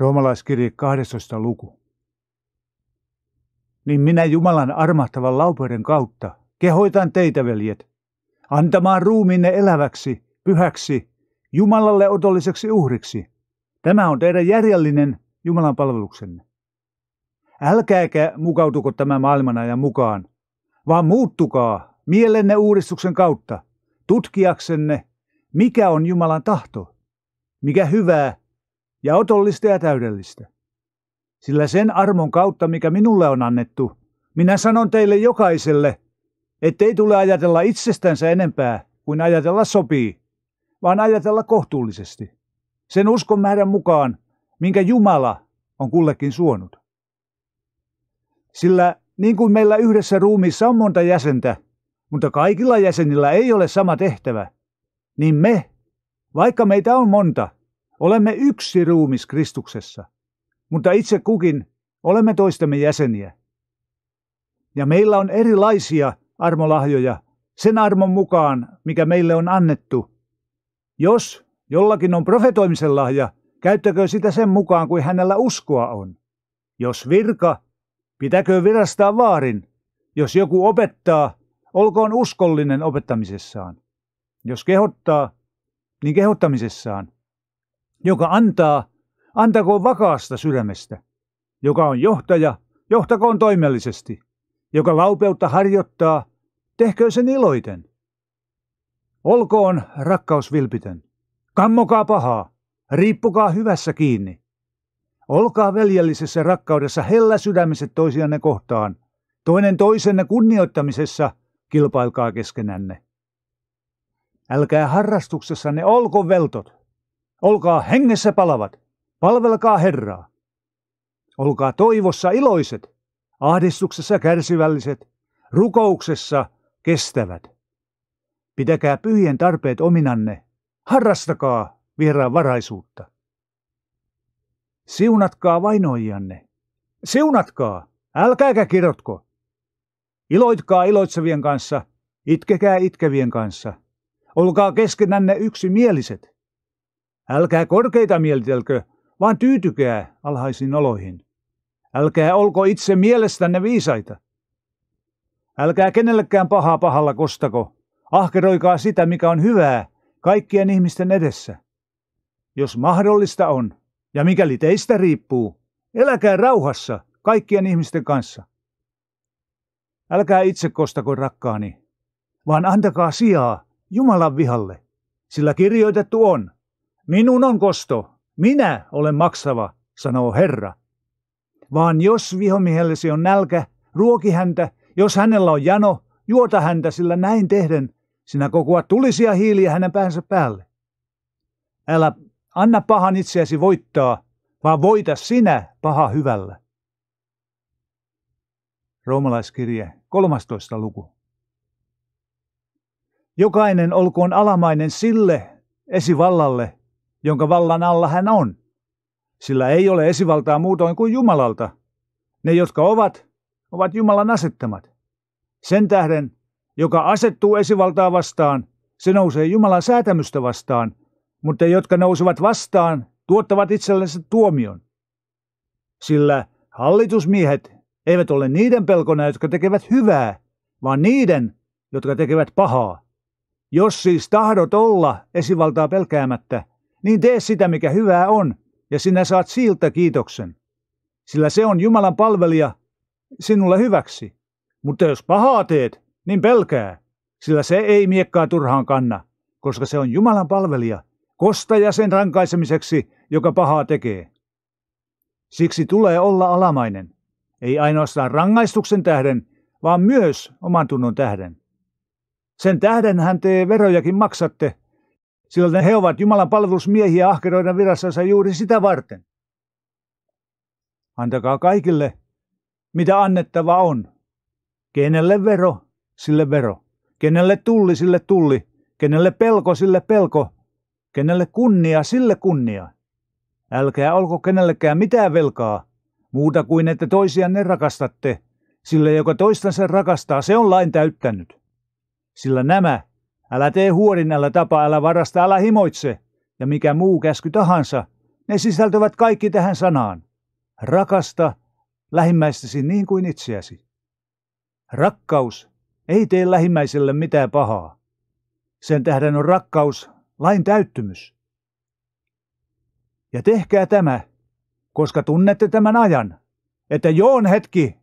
Roomalaiskirje 12. luku. Niin minä Jumalan armahtavan laupeuden kautta kehoitan teitä, veljet, antamaan ruumiinne eläväksi, pyhäksi, Jumalalle otolliseksi uhriksi. Tämä on teidän järjellinen Jumalan palveluksenne. Älkääkä mukautuko tämän maailmanajan mukaan, vaan muuttukaa mielenne uudistuksen kautta, tutkiaksenne, mikä on Jumalan tahto, mikä hyvää ja otollista ja täydellistä. Sillä sen armon kautta, mikä minulle on annettu, minä sanon teille jokaiselle, ettei tule ajatella itsestänsä enempää kuin ajatella sopii, vaan ajatella kohtuullisesti, sen uskon määrän mukaan, minkä Jumala on kullekin suonut. Sillä niin kuin meillä yhdessä ruumiissa on monta jäsentä, mutta kaikilla jäsenillä ei ole sama tehtävä, niin me, vaikka meitä on monta, Olemme yksi ruumis Kristuksessa, mutta itse kukin olemme toistemme jäseniä. Ja meillä on erilaisia armolahjoja sen armon mukaan, mikä meille on annettu. Jos jollakin on profetoimisen lahja, käyttäkö sitä sen mukaan kuin hänellä uskoa on. Jos virka, pitäkö virastaa vaarin. Jos joku opettaa, olkoon uskollinen opettamisessaan. Jos kehottaa, niin kehottamisessaan joka antaa, antakoon vakaasta sydämestä, joka on johtaja, johtakoon toimellisesti, joka laupeutta harjoittaa, tehkö sen iloiten. Olkoon rakkaus vilpitön, kammokaa pahaa, riippukaa hyvässä kiinni. Olkaa veljellisessä rakkaudessa hellä sydämiset toisianne kohtaan, toinen toisenne kunnioittamisessa kilpailkaa keskenänne. Älkää harrastuksessanne olko veltot, Olkaa hengessä palavat, palvelkaa Herraa. Olkaa toivossa iloiset, ahdistuksessa kärsivälliset, rukouksessa kestävät. Pitäkää pyhien tarpeet ominanne, harrastakaa vieraan varaisuutta. Siunatkaa vainoijanne. Siunatkaa, älkääkä kirotko. Iloitkaa iloitsevien kanssa, itkekää itkevien kanssa. Olkaa keskenänne yksimieliset. Älkää korkeita mieltelkö, vaan tyytykää alhaisiin oloihin. Älkää olko itse mielestänne viisaita. Älkää kenellekään pahaa pahalla kostako. Ahkeroikaa sitä, mikä on hyvää, kaikkien ihmisten edessä. Jos mahdollista on, ja mikäli teistä riippuu, eläkää rauhassa kaikkien ihmisten kanssa. Älkää itse kostako rakkaani, vaan antakaa sijaa Jumalan vihalle, sillä kirjoitettu on – Minun on kosto, minä olen maksava, sanoo Herra. Vaan jos vihomiehellesi on nälkä, ruoki häntä, jos hänellä on jano, juota häntä, sillä näin tehden sinä kokoat tulisia hiiliä hänen päänsä päälle. Älä anna pahan itseäsi voittaa, vaan voita sinä paha hyvällä. Roomalaiskirje, 13. luku. Jokainen olkoon alamainen sille esivallalle, jonka vallan alla hän on. Sillä ei ole esivaltaa muutoin kuin Jumalalta. Ne, jotka ovat, ovat Jumalan asettamat. Sen tähden, joka asettuu esivaltaa vastaan, se nousee Jumalan säätämystä vastaan, mutta jotka nousevat vastaan, tuottavat itsellensä tuomion. Sillä hallitusmiehet eivät ole niiden pelkona, jotka tekevät hyvää, vaan niiden, jotka tekevät pahaa. Jos siis tahdot olla esivaltaa pelkäämättä, niin tee sitä, mikä hyvää on, ja sinä saat siltä kiitoksen. Sillä se on Jumalan palvelija sinulle hyväksi. Mutta jos pahaa teet, niin pelkää, sillä se ei miekkaa turhaan kanna, koska se on Jumalan palvelija, kostaja sen rankaisemiseksi, joka pahaa tekee. Siksi tulee olla alamainen, ei ainoastaan rangaistuksen tähden, vaan myös oman tunnon tähden. Sen tähden hän tee verojakin maksatte, sillä he ovat Jumalan palvelusmiehiä ahkeroiden virassansa juuri sitä varten. Antakaa kaikille, mitä annettava on. Kenelle vero, sille vero. Kenelle tulli, sille tulli. Kenelle pelko, sille pelko. Kenelle kunnia, sille kunnia. Älkää olko kenellekään mitään velkaa, muuta kuin että ne rakastatte, sillä joka toistansa rakastaa, se on lain täyttänyt. Sillä nämä, Älä tee huorinnalla tapa älä varasta, älä himoitse, ja mikä muu käsky tahansa, ne sisältävät kaikki tähän sanaan. Rakasta lähimmäistäsi niin kuin itseäsi. Rakkaus ei tee lähimmäiselle mitään pahaa. Sen tähden on rakkaus lain täyttymys. Ja tehkää tämä, koska tunnette tämän ajan, että joon hetki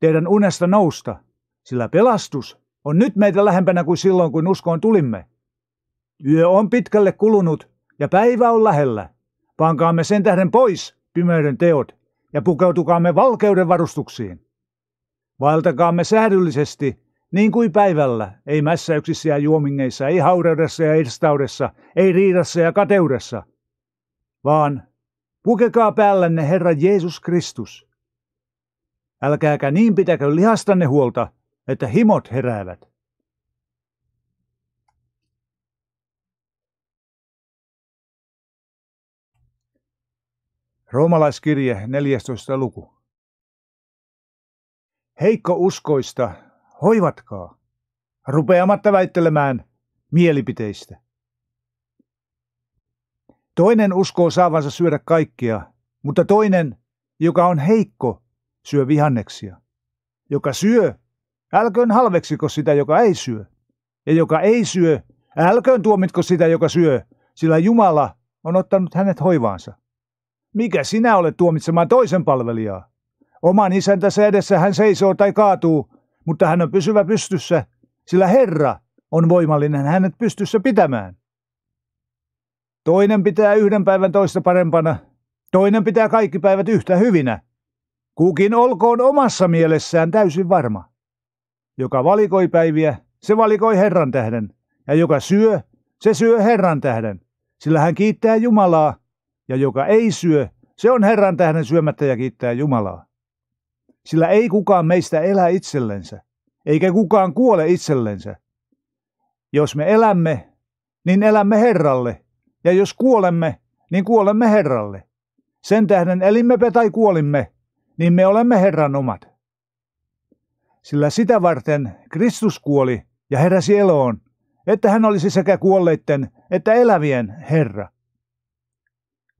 teidän unesta nousta, sillä pelastus on nyt meitä lähempänä kuin silloin, kun uskoon tulimme. Yö on pitkälle kulunut ja päivä on lähellä. Pankaamme sen tähden pois pimeyden teot ja pukeutukaamme valkeuden varustuksiin. Vaeltakaamme säädyllisesti, niin kuin päivällä, ei mässäyksissä ja juomingeissa, ei haureudessa ja irstaudessa, ei riidassa ja kateudessa, vaan pukekaa päällänne Herra Jeesus Kristus. Älkääkä niin pitäkö lihastanne huolta, että himot heräävät. Roomalaiskirje 14. luku. Heikko uskoista, hoivatkaa, rupeamatta väittelemään mielipiteistä. Toinen uskoo saavansa syödä kaikkea, mutta toinen, joka on heikko, syö vihanneksia. Joka syö, Älköön halveksiko sitä, joka ei syö. Ja joka ei syö, älköön tuomitko sitä, joka syö, sillä Jumala on ottanut hänet hoivaansa. Mikä sinä olet tuomitsemaan toisen palvelijaa? Oman isäntänsä edessä hän seisoo tai kaatuu, mutta hän on pysyvä pystyssä, sillä Herra on voimallinen hänet pystyssä pitämään. Toinen pitää yhden päivän toista parempana, toinen pitää kaikki päivät yhtä hyvinä. Kukin olkoon omassa mielessään täysin varma. Joka valikoi päiviä, se valikoi Herran tähden, ja joka syö, se syö Herran tähden, sillä hän kiittää Jumalaa, ja joka ei syö, se on Herran tähden syömättä ja kiittää Jumalaa. Sillä ei kukaan meistä elä itsellensä, eikä kukaan kuole itsellensä. Jos me elämme, niin elämme Herralle, ja jos kuolemme, niin kuolemme Herralle. Sen tähden elimmepä tai kuolimme, niin me olemme Herran omat sillä sitä varten Kristus kuoli ja heräsi eloon, että hän olisi sekä kuolleitten että elävien Herra.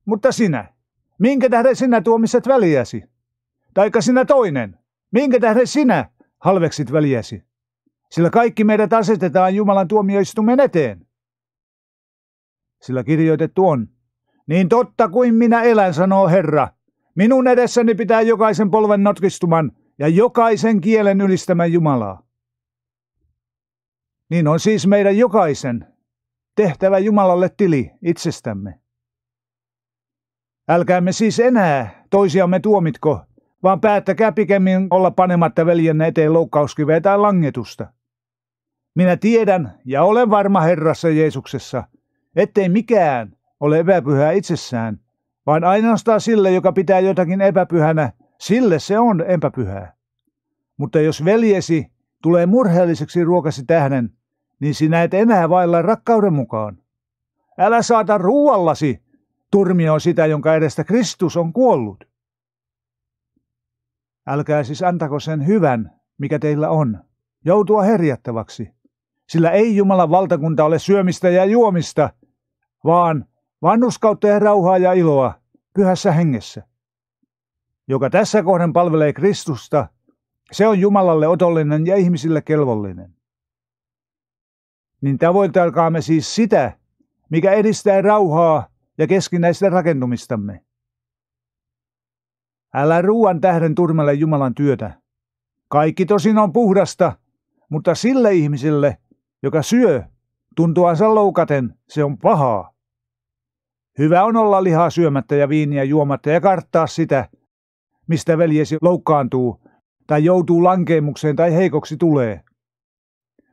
Mutta sinä, minkä tähden sinä tuomiset väliäsi? Taika sinä toinen, minkä tähden sinä halveksit väliäsi? Sillä kaikki meidät asetetaan Jumalan tuomioistumen eteen. Sillä kirjoitettu on, niin totta kuin minä elän, sanoo Herra, minun edessäni pitää jokaisen polven notkistuman – ja jokaisen kielen ylistämään Jumalaa. Niin on siis meidän jokaisen tehtävä Jumalalle tili itsestämme. Älkäämme siis enää toisiamme tuomitko, vaan päättäkää pikemmin olla panematta veljenne eteen loukkauskiveä tai langetusta. Minä tiedän ja olen varma Herrassa Jeesuksessa, ettei mikään ole epäpyhää itsessään, vaan ainoastaan sille, joka pitää jotakin epäpyhänä, Sille se on empäpyhää. Mutta jos veljesi tulee murheelliseksi ruokasi tähden, niin sinä et enää vailla rakkauden mukaan. Älä saata ruuallasi, turmio on sitä, jonka edestä Kristus on kuollut. Älkää siis antako sen hyvän, mikä teillä on, joutua herjattavaksi, sillä ei Jumalan valtakunta ole syömistä ja juomista, vaan vannuskautta ja rauhaa ja iloa pyhässä hengessä joka tässä kohden palvelee Kristusta, se on Jumalalle otollinen ja ihmisille kelvollinen. Niin tavoitelkaamme siis sitä, mikä edistää rauhaa ja keskinäistä rakentumistamme. Älä ruuan tähden turmele Jumalan työtä. Kaikki tosin on puhdasta, mutta sille ihmiselle, joka syö, tuntuansa loukaten, se on pahaa. Hyvä on olla lihaa syömättä ja viiniä juomatta ja karttaa sitä, mistä veljesi loukkaantuu tai joutuu lankeemukseen tai heikoksi tulee.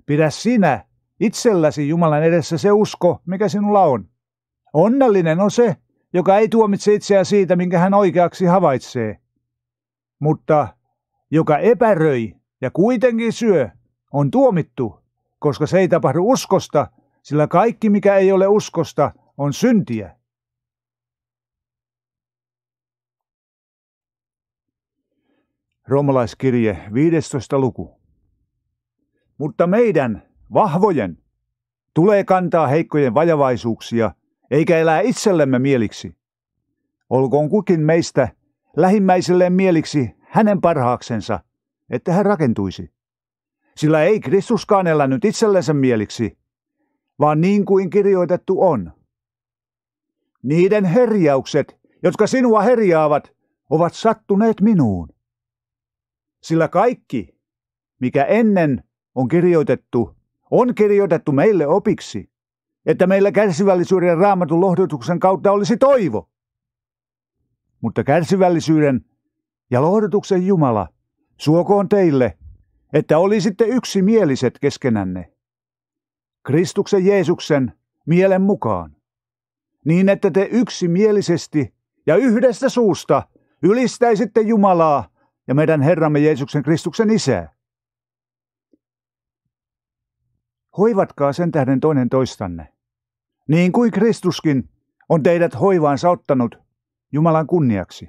Pidä sinä itselläsi Jumalan edessä se usko, mikä sinulla on. Onnellinen on se, joka ei tuomitse itseään siitä, minkä hän oikeaksi havaitsee. Mutta joka epäröi ja kuitenkin syö, on tuomittu, koska se ei tapahdu uskosta, sillä kaikki mikä ei ole uskosta on syntiä. Romalaiskirje 15. luku. Mutta meidän, vahvojen, tulee kantaa heikkojen vajavaisuuksia, eikä elää itsellemme mieliksi. Olkoon kukin meistä lähimmäiselleen mieliksi hänen parhaaksensa, että hän rakentuisi. Sillä ei Kristuskaan elänyt itsellensä mieliksi, vaan niin kuin kirjoitettu on. Niiden herjaukset, jotka sinua herjaavat, ovat sattuneet minuun sillä kaikki, mikä ennen on kirjoitettu, on kirjoitettu meille opiksi, että meillä kärsivällisyyden raamatun lohdutuksen kautta olisi toivo. Mutta kärsivällisyyden ja lohdutuksen Jumala suokoon teille, että olisitte yksimieliset keskenänne. Kristuksen Jeesuksen mielen mukaan, niin että te yksimielisesti ja yhdestä suusta ylistäisitte Jumalaa ja meidän Herramme Jeesuksen Kristuksen Isä. Hoivatkaa sen tähden toinen toistanne. Niin kuin Kristuskin on teidät hoivaansa ottanut Jumalan kunniaksi.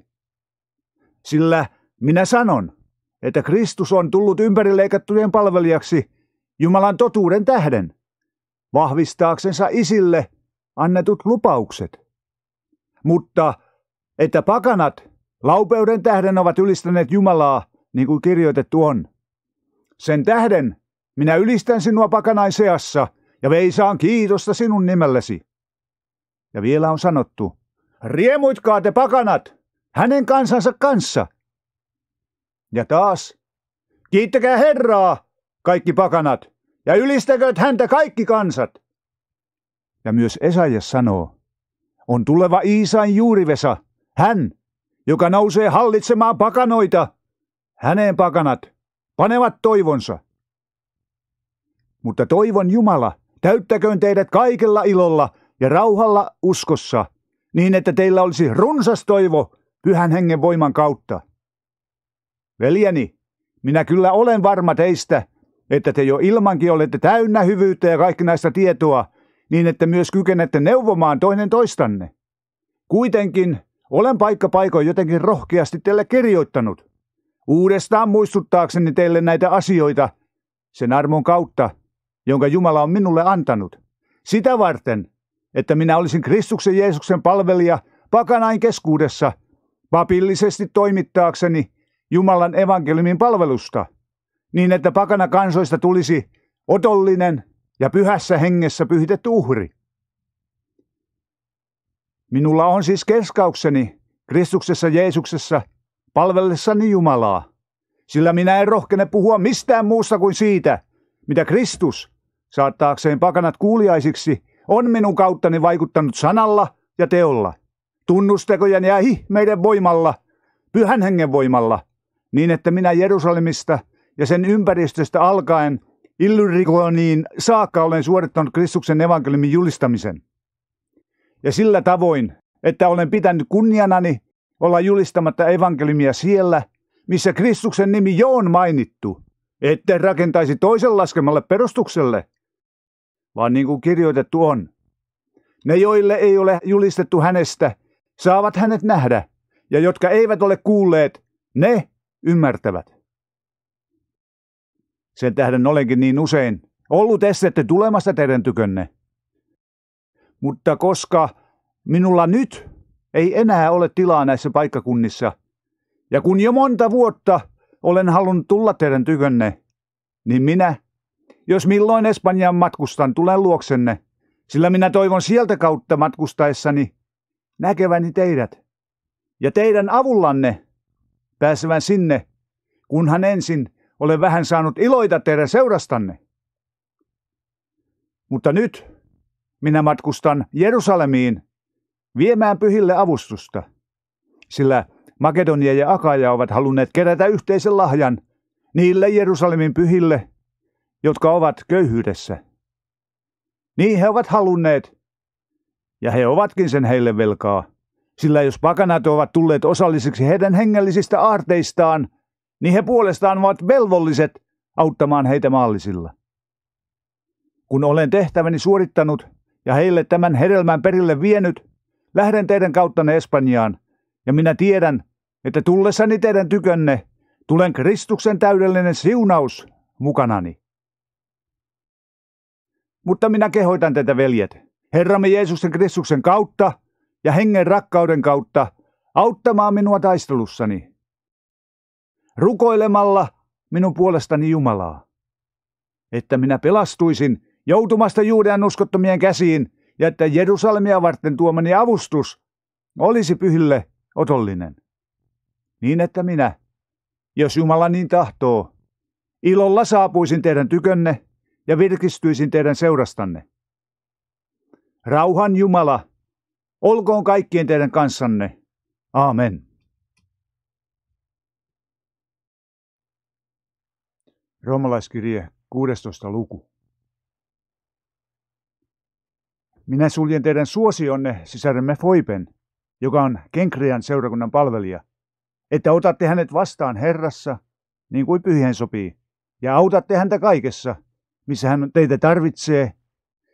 Sillä minä sanon, että Kristus on tullut ympärileikattujen palvelijaksi Jumalan totuuden tähden, vahvistaaksensa isille annetut lupaukset. Mutta että pakanat Laupeuden tähden ovat ylistäneet Jumalaa, niin kuin kirjoitettu on. Sen tähden minä ylistän sinua pakanaiseassa ja veisaan kiitosta sinun nimellesi. Ja vielä on sanottu, riemuitkaa te pakanat hänen kansansa kanssa. Ja taas, kiittäkää Herraa, kaikki pakanat, ja ylistäkööt häntä kaikki kansat. Ja myös Esajas sanoo, on tuleva Iisain juurivesa, hän, joka nousee hallitsemaan pakanoita. Häneen pakanat panevat toivonsa. Mutta toivon Jumala, täyttäköön teidät kaikella ilolla ja rauhalla uskossa, niin että teillä olisi runsas toivo pyhän hengen voiman kautta. Veljeni, minä kyllä olen varma teistä, että te jo ilmankin olette täynnä hyvyyttä ja kaikkinaista tietoa, niin että myös kykenette neuvomaan toinen toistanne. Kuitenkin olen paikka paikoin jotenkin rohkeasti teille kirjoittanut. Uudestaan muistuttaakseni teille näitä asioita sen armon kautta, jonka Jumala on minulle antanut. Sitä varten, että minä olisin Kristuksen Jeesuksen palvelija pakanain keskuudessa, papillisesti toimittaakseni Jumalan evankeliumin palvelusta, niin että pakana kansoista tulisi otollinen ja pyhässä hengessä pyhitetty uhri. Minulla on siis keskaukseni Kristuksessa Jeesuksessa palvellessani Jumalaa, sillä minä en rohkene puhua mistään muusta kuin siitä, mitä Kristus, saattaakseen pakanat kuuliaisiksi, on minun kauttani vaikuttanut sanalla ja teolla, tunnustekojen ja ihmeiden voimalla, pyhän hengen voimalla, niin että minä Jerusalemista ja sen ympäristöstä alkaen Illyrikoniin saakka olen suorittanut Kristuksen evankeliumin julistamisen ja sillä tavoin, että olen pitänyt kunnianani olla julistamatta evankeliumia siellä, missä Kristuksen nimi jo on mainittu, ettei rakentaisi toisen laskemalle perustukselle, vaan niin kuin kirjoitettu on. Ne, joille ei ole julistettu hänestä, saavat hänet nähdä, ja jotka eivät ole kuulleet, ne ymmärtävät. Sen tähden olenkin niin usein ollut estetty tulemasta teidän tykönne – mutta koska minulla nyt ei enää ole tilaa näissä paikkakunnissa, ja kun jo monta vuotta olen halunnut tulla teidän tykönne, niin minä, jos milloin Espanjan matkustan, tulen luoksenne, sillä minä toivon sieltä kautta matkustaessani näkeväni teidät. Ja teidän avullanne pääsevän sinne, kunhan ensin olen vähän saanut iloita teidän seurastanne. Mutta nyt minä matkustan Jerusalemiin viemään pyhille avustusta, sillä Makedonia ja Akaja ovat halunneet kerätä yhteisen lahjan niille Jerusalemin pyhille, jotka ovat köyhyydessä. Niin he ovat halunneet, ja he ovatkin sen heille velkaa. Sillä jos pakanat ovat tulleet osalliseksi heidän hengellisistä aarteistaan, niin he puolestaan ovat velvolliset auttamaan heitä maallisilla. Kun olen tehtäväni suorittanut, ja heille tämän hedelmän perille vienyt, lähden teidän kauttanne Espanjaan, ja minä tiedän, että tullessani teidän tykönne tulen Kristuksen täydellinen siunaus mukanani. Mutta minä kehoitan teitä, veljet, Herramme Jeesuksen Kristuksen kautta ja hengen rakkauden kautta auttamaan minua taistelussani. Rukoilemalla minun puolestani Jumalaa, että minä pelastuisin joutumasta Juudean uskottomien käsiin ja että Jerusalemia varten tuomani avustus olisi pyhille otollinen. Niin että minä, jos Jumala niin tahtoo, ilolla saapuisin teidän tykönne ja virkistyisin teidän seurastanne. Rauhan Jumala, olkoon kaikkien teidän kanssanne. Amen. Roomalaiskirje 16. luku. Minä suljen teidän suosionne sisäremme Foipen, joka on Kenkrian seurakunnan palvelija, että otatte hänet vastaan Herrassa, niin kuin pyhien sopii, ja autatte häntä kaikessa, missä hän teitä tarvitsee,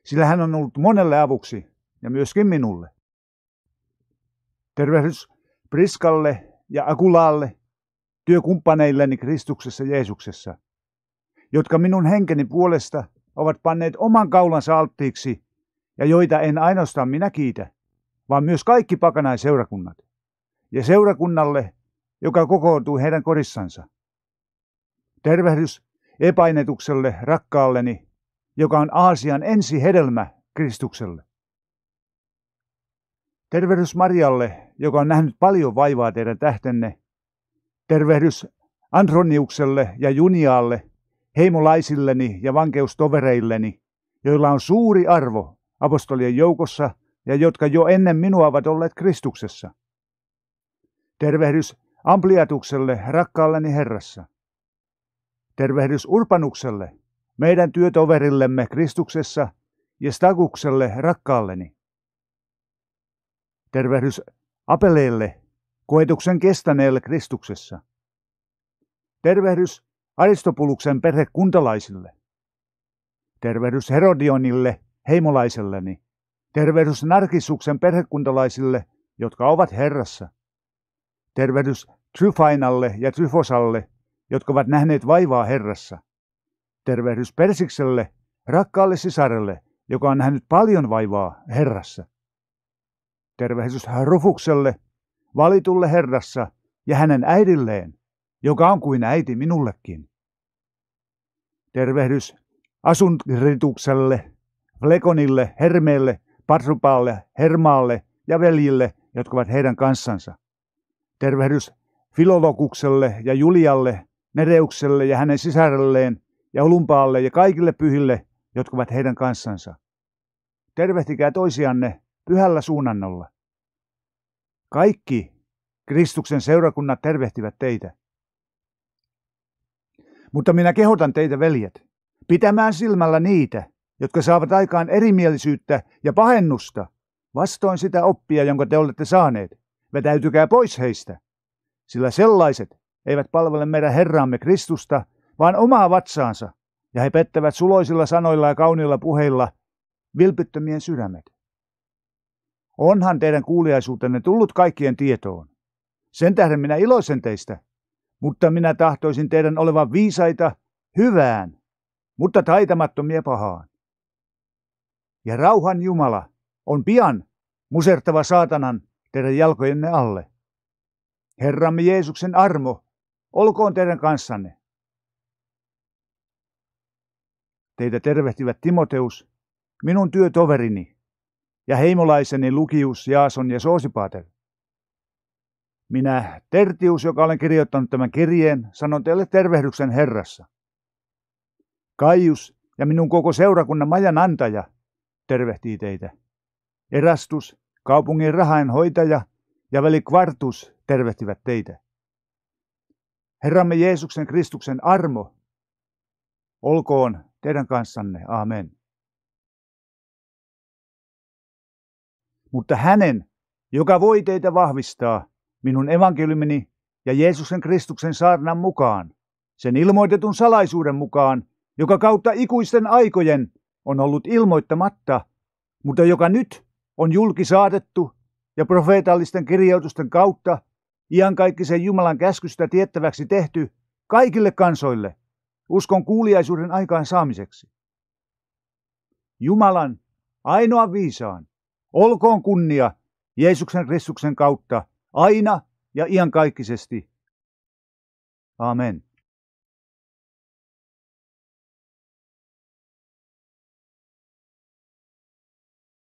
sillä hän on ollut monelle avuksi ja myöskin minulle. Tervehdys Priskalle ja Akulaalle, työkumppaneilleni Kristuksessa Jeesuksessa, jotka minun henkeni puolesta ovat panneet oman kaulansa alttiiksi ja joita en ainoastaan minä kiitä, vaan myös kaikki pakanaiseurakunnat ja seurakunnalle, joka kokoontuu heidän kodissansa. Tervehdys epäinetukselle rakkaalleni, joka on Aasian ensi hedelmä Kristukselle. Tervehdys Marialle, joka on nähnyt paljon vaivaa teidän tähtenne. Tervehdys Androniukselle ja Junialle, heimolaisilleni ja vankeustovereilleni, joilla on suuri arvo apostolien joukossa ja jotka jo ennen minua ovat olleet Kristuksessa. Tervehdys Ampliatukselle, rakkaalleni Herrassa. Tervehdys Urpanukselle, meidän työtoverillemme Kristuksessa ja Stagukselle, rakkaalleni. Tervehdys Apeleille, koetuksen kestäneelle Kristuksessa. Tervehdys Aristopuluksen perhekuntalaisille. Tervehdys Herodionille, heimolaiselleni. Tervehdys Narkissuksen perhekuntalaisille, jotka ovat Herrassa. Tervehdys Tryfainalle ja Tryfosalle, jotka ovat nähneet vaivaa Herrassa. Tervehdys Persikselle, rakkaalle sisarelle, joka on nähnyt paljon vaivaa Herrassa. Tervehdys Rufukselle, valitulle Herrassa ja hänen äidilleen, joka on kuin äiti minullekin. Tervehdys asuntritukselle, Vlekonille, Hermeelle, Patsupaalle, Hermaalle ja veljille, jotka ovat heidän kanssansa. Tervehdys Filologukselle ja Julialle, Nereukselle ja hänen sisarelleen ja Olumpaalle ja kaikille pyhille, jotka ovat heidän kanssansa. Tervehtikää toisianne pyhällä suunnannolla. Kaikki Kristuksen seurakunnat tervehtivät teitä. Mutta minä kehotan teitä, veljet, pitämään silmällä niitä, jotka saavat aikaan erimielisyyttä ja pahennusta, vastoin sitä oppia, jonka te olette saaneet. Vetäytykää pois heistä, sillä sellaiset eivät palvele meidän Herraamme Kristusta, vaan omaa vatsaansa, ja he pettävät suloisilla sanoilla ja kauniilla puheilla vilpittömien sydämet. Onhan teidän kuuliaisuutenne tullut kaikkien tietoon. Sen tähden minä iloisen teistä, mutta minä tahtoisin teidän olevan viisaita hyvään, mutta taitamattomia pahaan ja rauhan Jumala on pian musertava saatanan teidän jalkojenne alle. Herramme Jeesuksen armo olkoon teidän kanssanne. Teitä tervehtivät Timoteus, minun työtoverini, ja heimolaiseni Lukius, Jaason ja Soosipaater. Minä, Tertius, joka olen kirjoittanut tämän kirjeen, sanon teille tervehdyksen Herrassa. Kaius ja minun koko seurakunnan majan antaja – tervehtii teitä. Erastus, kaupungin rahainhoitaja ja veli Kvartus tervehtivät teitä. Herramme Jeesuksen Kristuksen armo, olkoon teidän kanssanne. Amen. Mutta hänen, joka voi teitä vahvistaa minun evankeliumini ja Jeesuksen Kristuksen saarnan mukaan, sen ilmoitetun salaisuuden mukaan, joka kautta ikuisten aikojen on ollut ilmoittamatta, mutta joka nyt on julkisaatettu ja profeetallisten kirjoitusten kautta iankaikkisen Jumalan käskystä tiettäväksi tehty kaikille kansoille uskon kuuliaisuuden aikaan saamiseksi. Jumalan, ainoa viisaan, olkoon kunnia Jeesuksen Kristuksen kautta aina ja iankaikkisesti. Amen.